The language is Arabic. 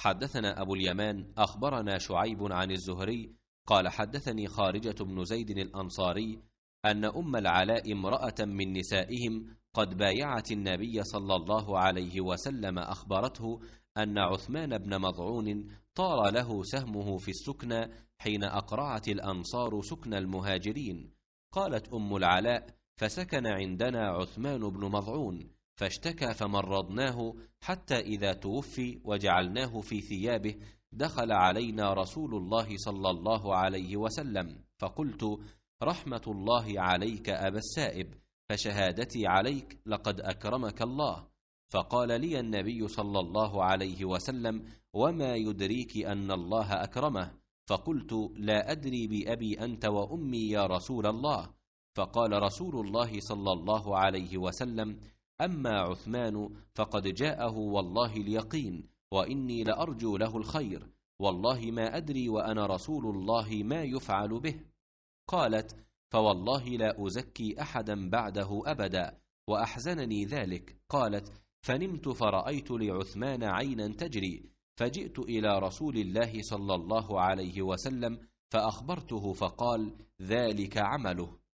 حدثنا أبو اليمان أخبرنا شعيب عن الزهري قال حدثني خارجة بن زيد الأنصاري أن أم العلاء امرأة من نسائهم قد بايعت النبي صلى الله عليه وسلم أخبرته أن عثمان بن مضعون طار له سهمه في السكنى حين أقرعت الأنصار سكن المهاجرين قالت أم العلاء فسكن عندنا عثمان بن مضعون فاشتكى فمرضناه حتى إذا توفي وجعلناه في ثيابه دخل علينا رسول الله صلى الله عليه وسلم فقلت رحمة الله عليك أبا السائب فشهادتي عليك لقد أكرمك الله فقال لي النبي صلى الله عليه وسلم وما يدريك أن الله أكرمه فقلت لا أدري بأبي أنت وأمي يا رسول الله فقال رسول الله صلى الله عليه وسلم أما عثمان فقد جاءه والله اليقين وإني لأرجو له الخير والله ما أدري وأنا رسول الله ما يفعل به قالت فوالله لا أزكي أحدا بعده أبدا وأحزنني ذلك قالت فنمت فرأيت لعثمان عينا تجري فجئت إلى رسول الله صلى الله عليه وسلم فأخبرته فقال ذلك عمله